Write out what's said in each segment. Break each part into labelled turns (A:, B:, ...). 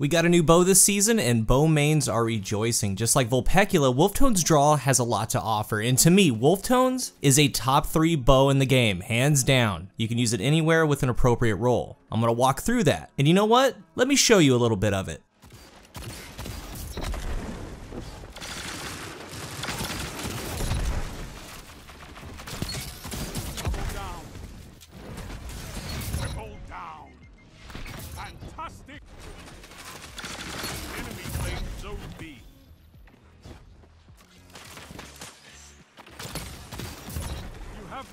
A: We got a new bow this season, and bow mains are rejoicing. Just like Volpecula, Wolftone's draw has a lot to offer, and to me, Wolftone's is a top 3 bow in the game, hands down. You can use it anywhere with an appropriate role. I'm going to walk through that, and you know what? Let me show you a little bit of it.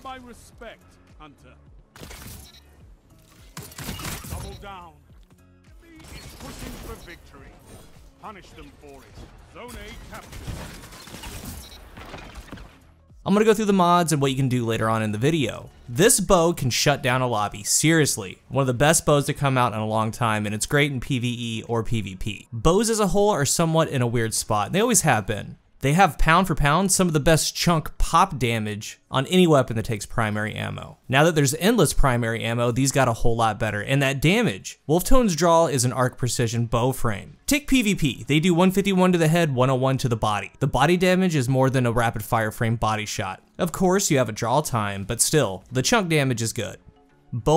A: my respect, Hunter. Double down. The enemy is pushing for victory. Punish them for it. Zone A captured. I'm gonna go through the mods and what you can do later on in the video. This bow can shut down a lobby, seriously. One of the best bows to come out in a long time, and it's great in PvE or PvP. Bows as a whole are somewhat in a weird spot, and they always have been. They have pound for pound some of the best chunk pop damage on any weapon that takes primary ammo. Now that there's endless primary ammo, these got a whole lot better. And that damage, Wolftone's Draw is an arc precision bow frame. Take PvP, they do 151 to the head, 101 to the body. The body damage is more than a rapid fire frame body shot. Of course, you have a draw time, but still, the chunk damage is good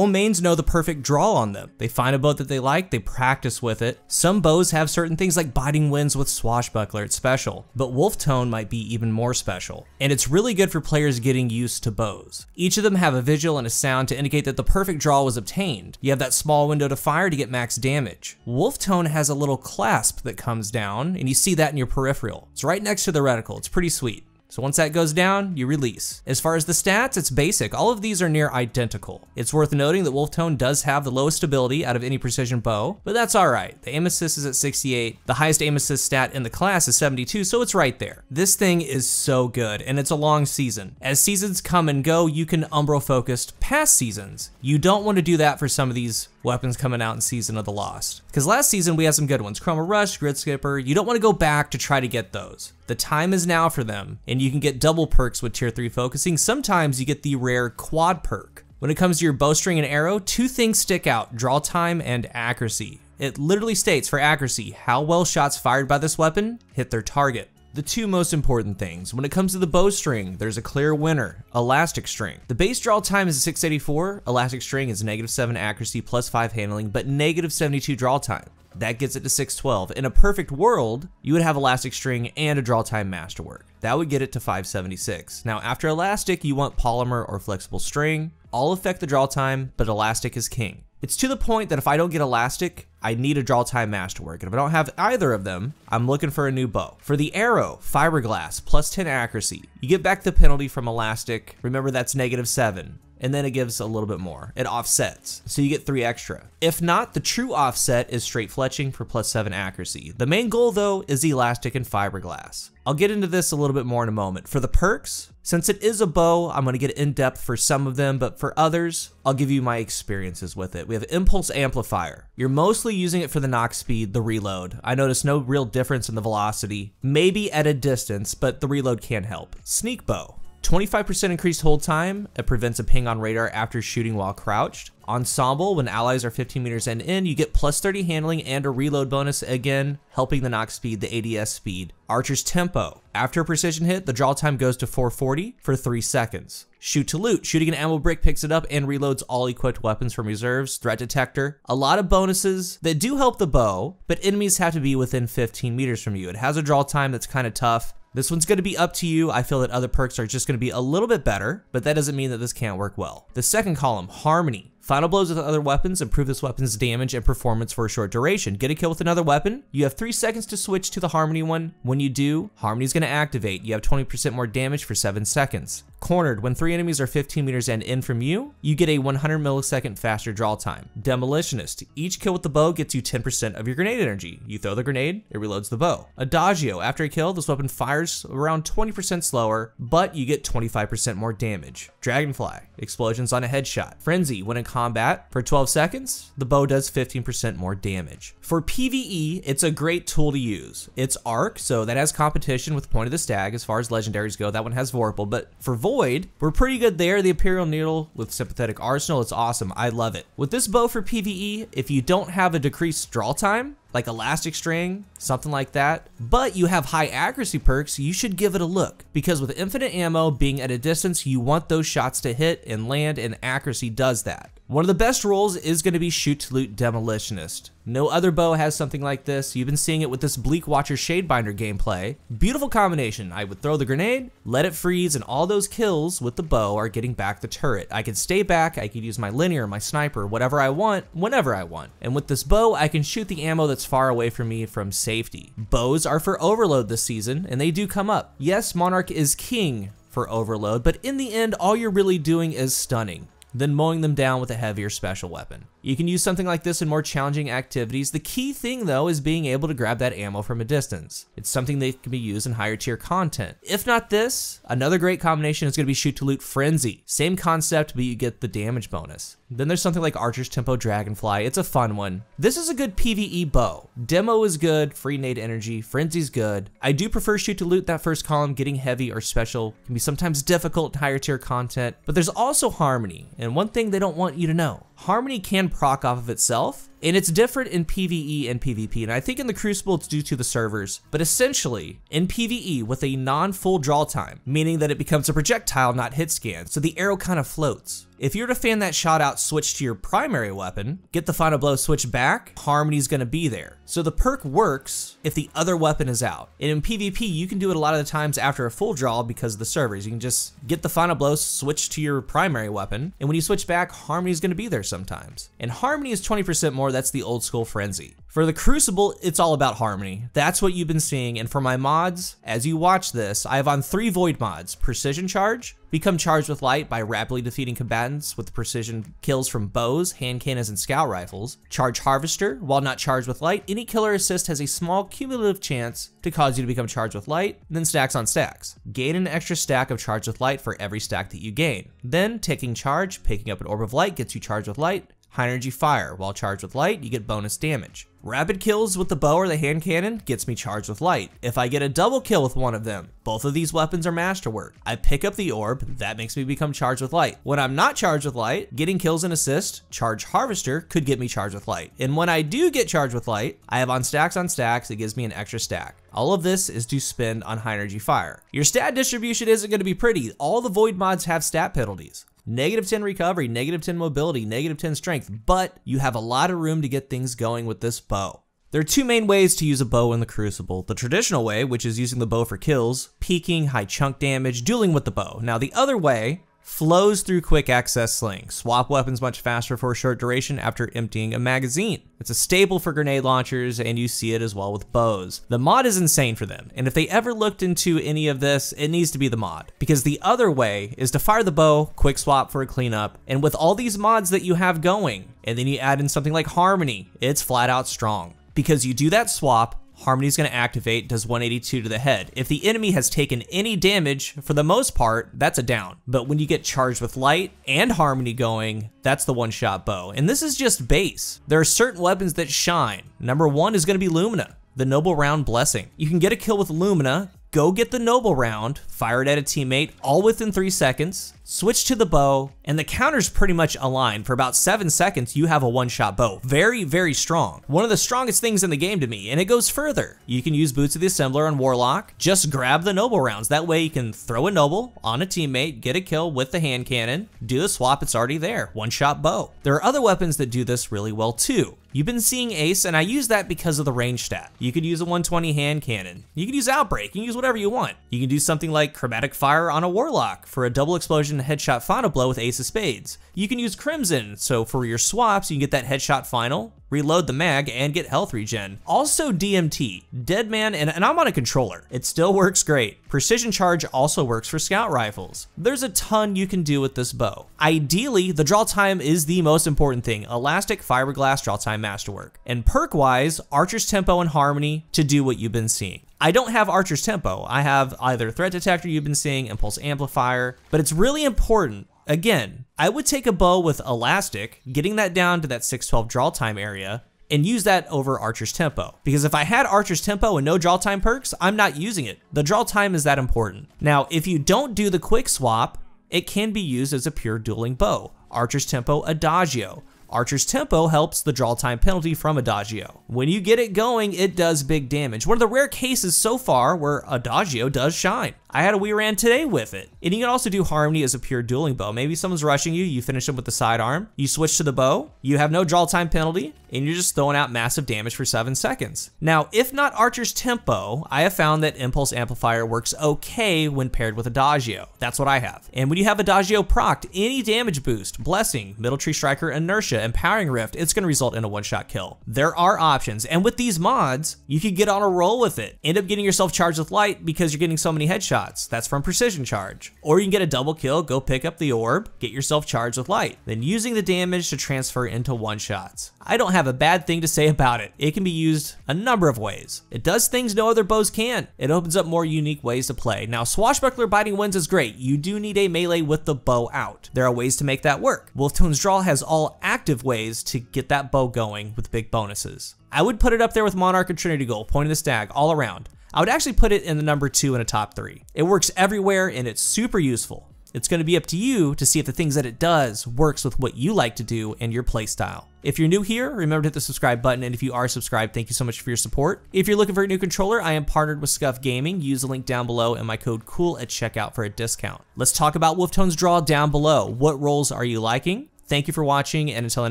A: mains know the perfect draw on them. They find a bow that they like, they practice with it. Some bows have certain things like biting winds with swashbuckler, it's special, but wolf tone might be even more special. And it's really good for players getting used to bows. Each of them have a visual and a sound to indicate that the perfect draw was obtained. You have that small window to fire to get max damage. Wolf tone has a little clasp that comes down, and you see that in your peripheral. It's right next to the reticle, it's pretty sweet. So once that goes down, you release. As far as the stats, it's basic. All of these are near identical. It's worth noting that Wolf Tone does have the lowest ability out of any precision bow, but that's all right. The aim assist is at 68. The highest aim assist stat in the class is 72, so it's right there. This thing is so good, and it's a long season. As seasons come and go, you can Umbral focused past seasons. You don't want to do that for some of these weapons coming out in Season of the Lost. Because last season we had some good ones, Chroma Rush, Grid Skipper, you don't want to go back to try to get those. The time is now for them, and you can get double perks with tier 3 focusing, sometimes you get the rare quad perk. When it comes to your bowstring and arrow, two things stick out, draw time and accuracy. It literally states for accuracy how well shots fired by this weapon hit their target the two most important things. When it comes to the bowstring, there's a clear winner, elastic string. The base draw time is 684, elastic string is negative 7 accuracy plus 5 handling, but negative 72 draw time. That gets it to 612. In a perfect world, you would have Elastic String and a draw time masterwork. That would get it to 576. Now, after Elastic, you want Polymer or Flexible String. All affect the draw time, but Elastic is king. It's to the point that if I don't get Elastic, I need a draw time masterwork. And if I don't have either of them, I'm looking for a new bow. For the arrow, fiberglass, plus 10 accuracy. You get back the penalty from elastic. Remember that's negative seven and then it gives a little bit more. It offsets, so you get three extra. If not, the true offset is straight fletching for plus seven accuracy. The main goal though is elastic and fiberglass. I'll get into this a little bit more in a moment. For the perks, since it is a bow, I'm gonna get in depth for some of them, but for others, I'll give you my experiences with it. We have Impulse Amplifier. You're mostly using it for the knock speed, the reload. I noticed no real difference in the velocity, maybe at a distance, but the reload can help. Sneak Bow. 25% increased hold time, it prevents a ping on radar after shooting while crouched. Ensemble, when allies are 15 meters and in, you get plus 30 handling and a reload bonus again, helping the knock speed, the ADS speed. Archer's tempo, after a precision hit, the draw time goes to 440 for 3 seconds. Shoot to loot, shooting an ammo brick picks it up and reloads all equipped weapons from reserves, threat detector. A lot of bonuses that do help the bow, but enemies have to be within 15 meters from you. It has a draw time that's kind of tough, this one's gonna be up to you. I feel that other perks are just gonna be a little bit better, but that doesn't mean that this can't work well. The second column, harmony. Final blows with other weapons improve this weapon's damage and performance for a short duration. Get a kill with another weapon. You have 3 seconds to switch to the Harmony one. When you do, Harmony is going to activate. You have 20% more damage for 7 seconds. Cornered. When 3 enemies are 15 meters and in from you, you get a 100 millisecond faster draw time. Demolitionist. Each kill with the bow gets you 10% of your grenade energy. You throw the grenade, it reloads the bow. Adagio. After a kill, this weapon fires around 20% slower, but you get 25% more damage. Dragonfly. Explosions on a headshot. Frenzy. When a combat. For 12 seconds, the bow does 15% more damage. For PvE, it's a great tool to use. It's arc, so that has competition with Point of the Stag. As far as legendaries go, that one has Vorpal. But for Void, we're pretty good there. The Imperial Needle with Sympathetic Arsenal, it's awesome. I love it. With this bow for PvE, if you don't have a decreased draw time, like elastic string, something like that, but you have high accuracy perks, you should give it a look. Because with infinite ammo being at a distance, you want those shots to hit and land and accuracy does that. One of the best roles is going to be shoot to loot demolitionist. No other bow has something like this. You've been seeing it with this Bleak Watcher Shadebinder gameplay. Beautiful combination. I would throw the grenade, let it freeze, and all those kills with the bow are getting back the turret. I could stay back, I could use my linear, my sniper, whatever I want, whenever I want. And with this bow, I can shoot the ammo that's far away from me from safety. Bows are for overload this season, and they do come up. Yes, Monarch is king for overload, but in the end, all you're really doing is stunning, then mowing them down with a heavier special weapon. You can use something like this in more challenging activities. The key thing though is being able to grab that ammo from a distance. It's something that can be used in higher tier content. If not this, another great combination is going to be Shoot to Loot Frenzy. Same concept, but you get the damage bonus. Then there's something like Archer's Tempo Dragonfly. It's a fun one. This is a good PvE bow. Demo is good, free nade energy, Frenzy's good. I do prefer Shoot to Loot that first column, getting heavy or special can be sometimes difficult in higher tier content, but there's also harmony, and one thing they don't want you to know. Harmony can proc off of itself, and it's different in PvE and PvP, and I think in the Crucible it's due to the servers. But essentially, in PvE with a non-full draw time, meaning that it becomes a projectile, not hit scan, so the arrow kind of floats. If you're to fan that shot out switch to your primary weapon, get the final blow switch back, Harmony's gonna be there. So the perk works if the other weapon is out. And in PvP, you can do it a lot of the times after a full draw because of the servers. You can just get the final blow, switch to your primary weapon, and when you switch back, Harmony's gonna be there sometimes. And Harmony is 20% more that's the old school frenzy. For the Crucible, it's all about harmony. That's what you've been seeing, and for my mods, as you watch this, I have on three Void mods, Precision Charge, Become charged with light by rapidly defeating combatants with precision kills from bows, hand cannons, and scout rifles. Charge Harvester. While not charged with light, any killer assist has a small cumulative chance to cause you to become charged with light, then stacks on stacks. Gain an extra stack of charged with light for every stack that you gain. Then, taking charge, picking up an orb of light gets you charged with light, High energy fire, while charged with light, you get bonus damage. Rapid kills with the bow or the hand cannon gets me charged with light. If I get a double kill with one of them, both of these weapons are masterwork. I pick up the orb, that makes me become charged with light. When I'm not charged with light, getting kills and assists, charge harvester could get me charged with light. And when I do get charged with light, I have on stacks on stacks, it gives me an extra stack. All of this is to spend on high energy fire. Your stat distribution isn't going to be pretty. All the void mods have stat penalties negative 10 recovery, negative 10 mobility, negative 10 strength, but you have a lot of room to get things going with this bow. There are two main ways to use a bow in the Crucible. The traditional way, which is using the bow for kills, peeking, high chunk damage, dueling with the bow. Now the other way, flows through quick access sling. Swap weapons much faster for a short duration after emptying a magazine. It's a staple for grenade launchers and you see it as well with bows. The mod is insane for them and if they ever looked into any of this, it needs to be the mod because the other way is to fire the bow, quick swap for a cleanup, and with all these mods that you have going, and then you add in something like Harmony, it's flat out strong because you do that swap Harmony's going to activate, does 182 to the head. If the enemy has taken any damage, for the most part, that's a down. But when you get charged with light and Harmony going, that's the one-shot bow. And this is just base. There are certain weapons that shine. Number one is going to be Lumina the Noble Round Blessing. You can get a kill with Lumina go get the noble round, fire it at a teammate, all within three seconds, switch to the bow, and the counter's pretty much aligned. For about seven seconds, you have a one-shot bow. Very, very strong. One of the strongest things in the game to me, and it goes further. You can use Boots of the Assembler on Warlock. Just grab the noble rounds. That way you can throw a noble on a teammate, get a kill with the hand cannon, do the swap, it's already there. One-shot bow. There are other weapons that do this really well too. You've been seeing Ace, and I use that because of the range stat. You could use a 120 hand cannon. You could use Outbreak. You can use whatever you want. You can do something like Chromatic Fire on a Warlock for a double explosion headshot final blow with Ace of Spades. You can use Crimson, so for your swaps, you can get that headshot final, reload the mag, and get health regen. Also DMT, Dead and, and I'm on a controller. It still works great. Precision Charge also works for scout rifles. There's a ton you can do with this bow. Ideally, the draw time is the most important thing. Elastic fiberglass draw time masterwork. And perk-wise, Archer's Tempo and Harmony to do what you've been seeing. I don't have Archer's Tempo. I have either Threat Detector you've been seeing, Impulse Amplifier, but it's really important Again, I would take a bow with elastic, getting that down to that 612 draw time area, and use that over Archer's Tempo. Because if I had Archer's Tempo and no draw time perks, I'm not using it. The draw time is that important. Now, if you don't do the quick swap, it can be used as a pure dueling bow. Archer's Tempo Adagio. Archer's Tempo helps the draw time penalty from Adagio. When you get it going, it does big damage. One of the rare cases so far where Adagio does shine. I had a Wii Ran today with it. And you can also do Harmony as a pure dueling bow. Maybe someone's rushing you, you finish them with the sidearm, you switch to the bow, you have no draw time penalty, and you're just throwing out massive damage for 7 seconds. Now, if not Archer's Tempo, I have found that Impulse Amplifier works okay when paired with Adagio. That's what I have. And when you have Adagio proct, any damage boost, Blessing, Middle Tree Striker, Inertia, Empowering Rift, it's going to result in a one-shot kill. There are options, and with these mods, you can get on a roll with it. End up getting yourself charged with light because you're getting so many headshots shots. That's from Precision Charge. Or you can get a double kill, go pick up the orb, get yourself charged with light, then using the damage to transfer into one shots. I don't have a bad thing to say about it. It can be used a number of ways. It does things no other bows can. It opens up more unique ways to play. Now, Swashbuckler Biting Winds is great. You do need a melee with the bow out. There are ways to make that work. Wolf Tone's Draw has all active ways to get that bow going with big bonuses. I would put it up there with Monarch and Trinity Gold, point of the stag, all around. I would actually put it in the number two in a top three. It works everywhere and it's super useful. It's going to be up to you to see if the things that it does works with what you like to do and your playstyle. If you're new here, remember to hit the subscribe button, and if you are subscribed, thank you so much for your support. If you're looking for a new controller, I am partnered with Scuff Gaming. Use the link down below and my code COOL at checkout for a discount. Let's talk about Wolftone's Draw down below. What roles are you liking? Thank you for watching, and until the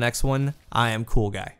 A: next one, I am Cool Guy.